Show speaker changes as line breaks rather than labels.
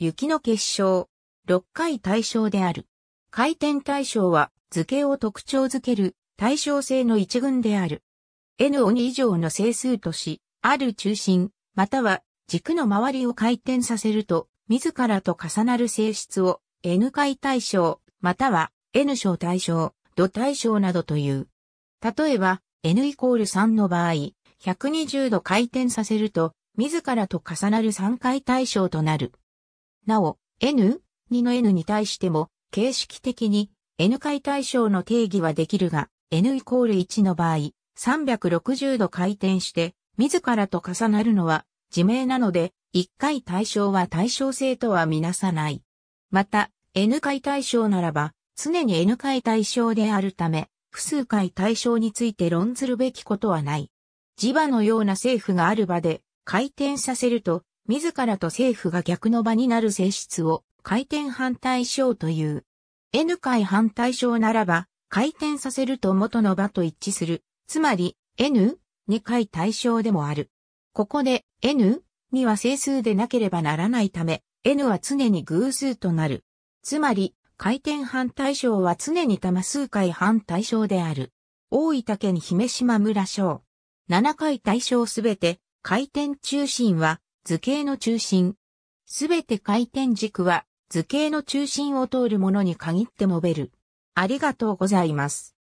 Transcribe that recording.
雪の結晶、6回対象である。回転対象は図形を特徴づける対象性の一群である。n を2以上の整数とし、ある中心、または軸の周りを回転させると、自らと重なる性質を n 回対象、または n 小対象、度対象などという。例えば、n イコール3の場合、120度回転させると、自らと重なる3回対象となる。なお、N2 の N に対しても、形式的に N 回対象の定義はできるが、N イコール1の場合、360度回転して、自らと重なるのは自明なので、1回対象は対象性とはみなさない。また、N 回対象ならば、常に N 回対象であるため、複数回対象について論ずるべきことはない。磁場のような政府がある場で、回転させると、自らと政府が逆の場になる性質を回転反対症という。N 回反対症ならば、回転させると元の場と一致する。つまり、N、2回対象でもある。ここで、N、には整数でなければならないため、N は常に偶数となる。つまり、回転反対症は常に多摩数回反対症である。大分県姫島村省。7回対象すべて、回転中心は図形の中心。すべて回転軸は図形の中心を通るものに限って述べる。ありがとうございます。